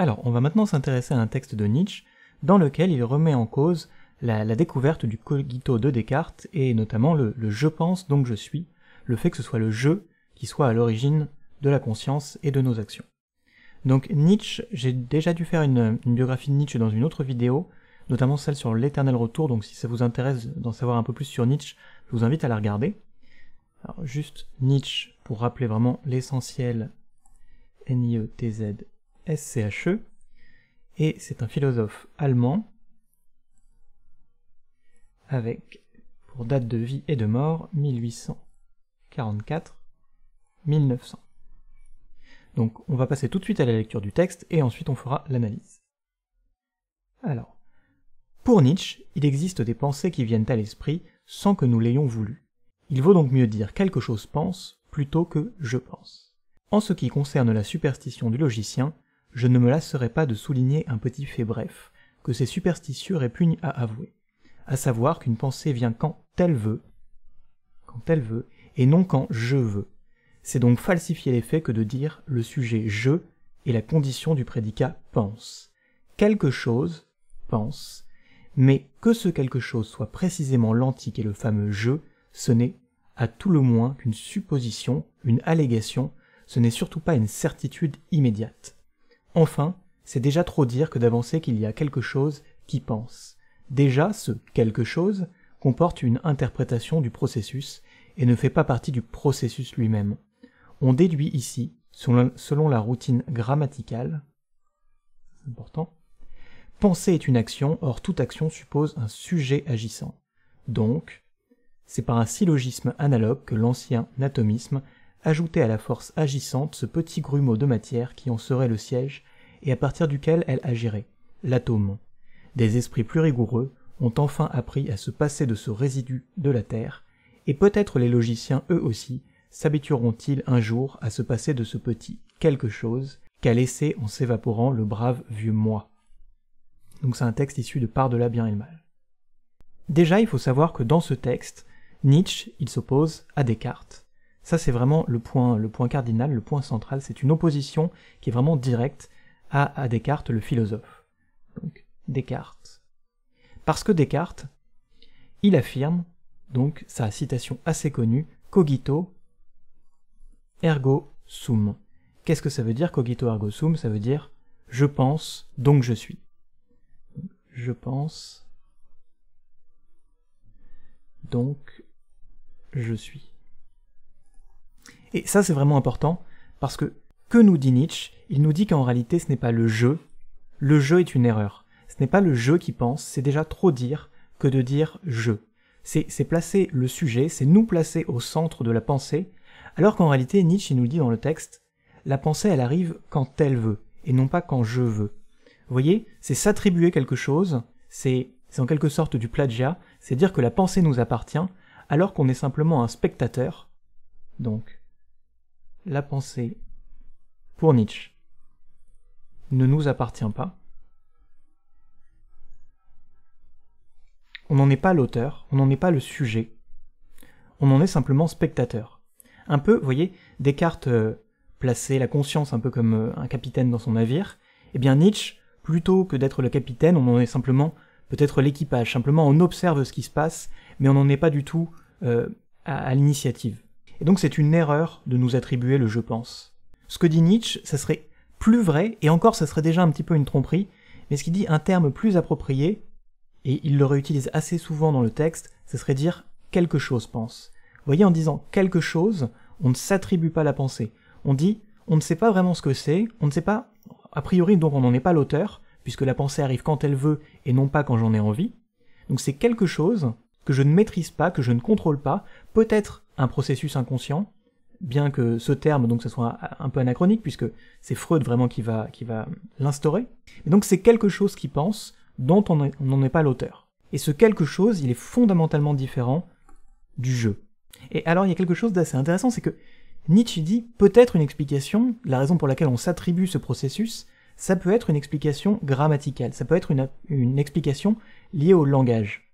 Alors, on va maintenant s'intéresser à un texte de Nietzsche dans lequel il remet en cause la, découverte du cogito de Descartes et notamment le, je pense donc je suis, le fait que ce soit le je qui soit à l'origine de la conscience et de nos actions. Donc Nietzsche, j'ai déjà dû faire une, biographie de Nietzsche dans une autre vidéo, notamment celle sur l'éternel retour, donc si ça vous intéresse d'en savoir un peu plus sur Nietzsche, je vous invite à la regarder. Alors juste Nietzsche, pour rappeler vraiment l'essentiel, N-I-E-T-Z SCHE, et c'est un philosophe allemand avec pour date de vie et de mort 1844-1900. Donc on va passer tout de suite à la lecture du texte et ensuite on fera l'analyse. Alors, pour Nietzsche, il existe des pensées qui viennent à l'esprit sans que nous l'ayons voulu. Il vaut donc mieux dire quelque chose pense plutôt que je pense. En ce qui concerne la superstition du logicien, je ne me lasserai pas de souligner un petit fait bref, que ces superstitieux répugnent à avouer, à savoir qu'une pensée vient quand elle veut, quand elle veut, et non quand je veux. C'est donc falsifier les faits que de dire le sujet je et la condition du prédicat pense. Quelque chose pense, mais que ce quelque chose soit précisément l'antique et le fameux je, ce n'est à tout le moins qu'une supposition, une allégation, ce n'est surtout pas une certitude immédiate. Enfin, c'est déjà trop dire que d'avancer qu'il y a quelque chose qui pense. Déjà, ce quelque chose comporte une interprétation du processus et ne fait pas partie du processus lui-même. On déduit ici, selon la routine grammaticale, penser est une action, or toute action suppose un sujet agissant. Donc, c'est par un syllogisme analogue que l'ancien atomisme ajouter à la force agissante ce petit grumeau de matière qui en serait le siège et à partir duquel elle agirait, l'atome. Des esprits plus rigoureux ont enfin appris à se passer de ce résidu de la Terre, et peut-être les logiciens eux aussi s'habitueront-ils un jour à se passer de ce petit quelque chose qu'a laissé en s'évaporant le brave vieux moi. Donc c'est un texte issu de Par-delà bien et le mal. Déjà, il faut savoir que dans ce texte, Nietzsche, il s'oppose à Descartes, ça, c'est vraiment le point, le point cardinal, le point central. C'est une opposition qui est vraiment directe à, à Descartes, le philosophe. Donc, Descartes. Parce que Descartes, il affirme, donc sa citation assez connue, cogito ergo sum. Qu'est-ce que ça veut dire cogito ergo sum Ça veut dire je pense, donc je suis. Je pense, donc je suis. Et ça, c'est vraiment important, parce que que nous dit Nietzsche Il nous dit qu'en réalité, ce n'est pas le jeu. Le jeu est une erreur. Ce n'est pas le jeu qui pense, c'est déjà trop dire que de dire je. C'est placer le sujet, c'est nous placer au centre de la pensée, alors qu'en réalité, Nietzsche nous dit dans le texte, la pensée, elle arrive quand elle veut, et non pas quand je veux. Vous voyez, c'est s'attribuer quelque chose, c'est en quelque sorte du plagiat, c'est dire que la pensée nous appartient, alors qu'on est simplement un spectateur. Donc, la pensée, pour Nietzsche, ne nous appartient pas. On n'en est pas l'auteur, on n'en est pas le sujet, on en est simplement spectateur. Un peu, vous voyez, Descartes cartes euh, placées, la conscience un peu comme euh, un capitaine dans son navire, eh bien Nietzsche, plutôt que d'être le capitaine, on en est simplement peut-être l'équipage, simplement on observe ce qui se passe, mais on n'en est pas du tout euh, à l'initiative. Et donc c'est une erreur de nous attribuer le je pense. Ce que dit Nietzsche, ça serait plus vrai, et encore ça serait déjà un petit peu une tromperie, mais ce qui dit un terme plus approprié, et il le réutilise assez souvent dans le texte, ça serait dire quelque chose pense. Vous voyez, en disant quelque chose, on ne s'attribue pas la pensée. On dit on ne sait pas vraiment ce que c'est, on ne sait pas, a priori donc on n'en est pas l'auteur, puisque la pensée arrive quand elle veut et non pas quand j'en ai envie. Donc c'est quelque chose que je ne maîtrise pas, que je ne contrôle pas, peut-être un processus inconscient, bien que ce terme, donc, ce soit un peu anachronique, puisque c'est Freud vraiment qui va, qui va l'instaurer. donc, c'est quelque chose qui pense, dont on n'en est pas l'auteur. Et ce quelque chose, il est fondamentalement différent du jeu. Et alors, il y a quelque chose d'assez intéressant, c'est que Nietzsche dit peut-être une explication, la raison pour laquelle on s'attribue ce processus, ça peut être une explication grammaticale, ça peut être une explication liée au langage.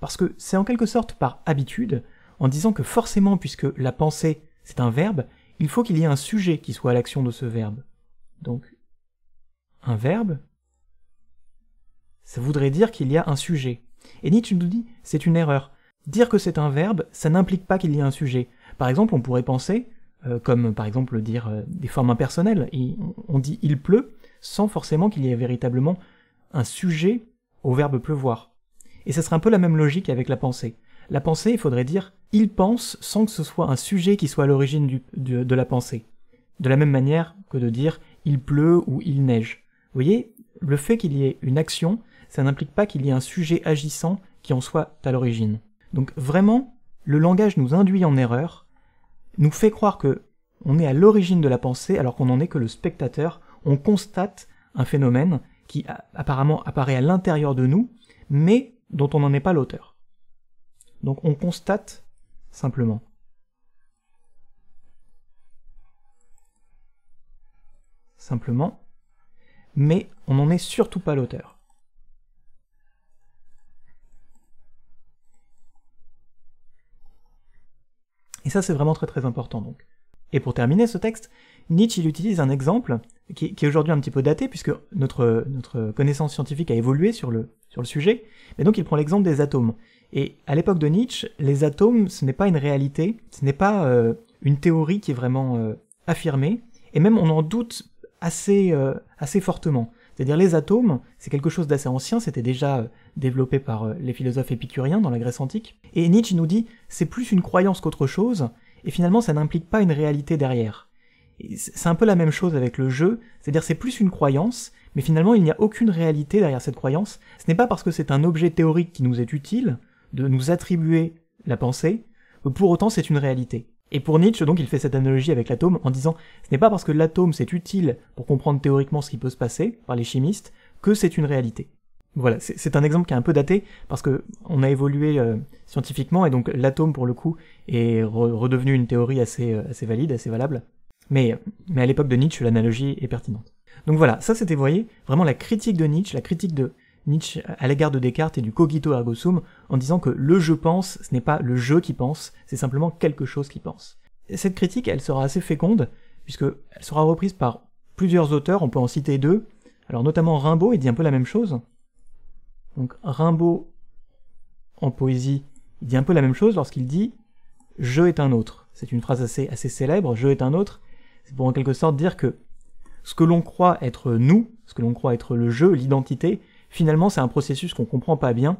Parce que c'est en quelque sorte par habitude en disant que forcément, puisque la pensée, c'est un verbe, il faut qu'il y ait un sujet qui soit à l'action de ce verbe. Donc, un verbe, ça voudrait dire qu'il y a un sujet. Et Nietzsche nous dit, c'est une erreur. Dire que c'est un verbe, ça n'implique pas qu'il y ait un sujet. Par exemple, on pourrait penser, euh, comme par exemple dire euh, des formes impersonnelles, on dit il pleut sans forcément qu'il y ait véritablement un sujet au verbe pleuvoir. Et ça serait un peu la même logique avec la pensée. La pensée, il faudrait dire il pense sans que ce soit un sujet qui soit à l'origine de la pensée. De la même manière que de dire il pleut ou il neige. Vous voyez, le fait qu'il y ait une action, ça n'implique pas qu'il y ait un sujet agissant qui en soit à l'origine. Donc vraiment, le langage nous induit en erreur, nous fait croire que on est à l'origine de la pensée alors qu'on n'en est que le spectateur, on constate un phénomène qui apparemment apparaît à l'intérieur de nous, mais dont on n'en est pas l'auteur. Donc on constate simplement. Simplement. Mais on n'en est surtout pas l'auteur. Et ça, c'est vraiment très très important donc. Et pour terminer ce texte, Nietzsche utilise un exemple qui, qui est aujourd'hui un petit peu daté puisque notre, notre connaissance scientifique a évolué sur le, sur le sujet, mais donc il prend l'exemple des atomes. Et à l'époque de Nietzsche, les atomes, ce n'est pas une réalité, ce n'est pas euh, une théorie qui est vraiment euh, affirmée, et même on en doute assez, euh, assez fortement. C'est-à-dire les atomes, c'est quelque chose d'assez ancien, c'était déjà développé par les philosophes épicuriens dans la Grèce antique, et Nietzsche nous dit c'est plus une croyance qu'autre chose, et finalement ça n'implique pas une réalité derrière. C'est un peu la même chose avec le jeu, c'est-à-dire c'est plus une croyance, mais finalement il n'y a aucune réalité derrière cette croyance, ce n'est pas parce que c'est un objet théorique qui nous est utile, de nous attribuer la pensée, pour autant c'est une réalité. Et pour Nietzsche, donc, il fait cette analogie avec l'atome en disant ce n'est pas parce que l'atome c'est utile pour comprendre théoriquement ce qui peut se passer par les chimistes que c'est une réalité. Voilà, c'est un exemple qui est un peu daté parce que on a évolué euh, scientifiquement et donc l'atome pour le coup est redevenu une théorie euh, assez, valide, assez valable. Mais, mais à l'époque de Nietzsche, l'analogie est pertinente. Donc voilà, ça c'était, vous voyez, vraiment la critique de Nietzsche, la critique de Nietzsche à l'égard de Descartes et du cogito ergo sum en disant que le je pense, ce n'est pas le jeu qui pense, c'est simplement quelque chose qui pense. cette critique, elle sera assez féconde, puisqu'elle sera reprise par plusieurs auteurs, on peut en citer deux. Alors notamment Rimbaud, il dit un peu la même chose. Donc Rimbaud, en poésie, il dit un peu la même chose lorsqu'il dit « je est un autre ». C'est une phrase assez, assez célèbre, « je est un autre ». C'est pour en quelque sorte dire que ce que l'on croit être nous, ce que l'on croit être le jeu, l'identité, finalement c'est un processus qu'on comprend pas bien.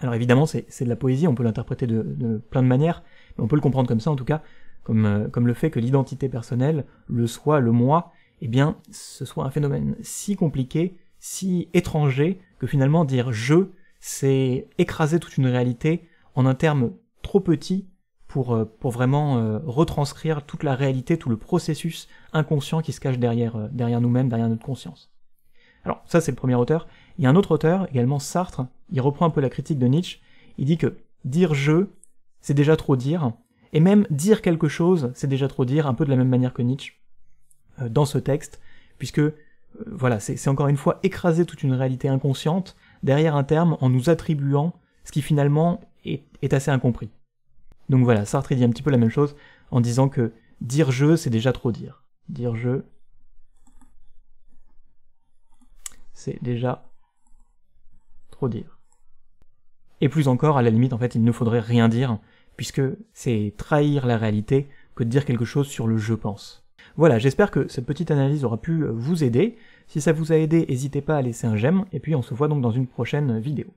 Alors évidemment c'est de la poésie, on peut l'interpréter de, plein de manières, mais on peut le comprendre comme ça en tout cas, euh, comme, le fait que l'identité personnelle, le soi, le moi, eh bien ce soit un phénomène si compliqué, si étranger, que finalement dire je, c'est écraser toute une réalité en un terme trop petit pour, euh, vraiment euh, retranscrire toute la réalité, tout le processus inconscient qui se cache derrière nous-mêmes, derrière notre conscience. Alors ça c'est le premier auteur. Il y a un autre auteur, également Sartre, il reprend un peu la critique de Nietzsche, il dit que dire je, c'est déjà trop dire, et même dire quelque chose, c'est déjà trop dire, un peu de la même manière que Nietzsche, euh, dans ce texte, puisque, euh, voilà, c'est encore une fois écraser toute une réalité inconsciente derrière un terme en nous attribuant ce qui finalement est, est assez incompris. Donc voilà, Sartre dit un petit peu la même chose en disant que dire je, c'est déjà trop dire. Dire je, c'est déjà dire. Et plus encore, à la limite, en fait, il ne faudrait rien dire, puisque c'est trahir la réalité que de dire quelque chose sur le je pense. Voilà, j'espère que cette petite analyse aura pu euh, vous aider. Si ça vous a aidé, n'hésitez pas à laisser un j'aime, et puis on se voit donc dans une prochaine vidéo.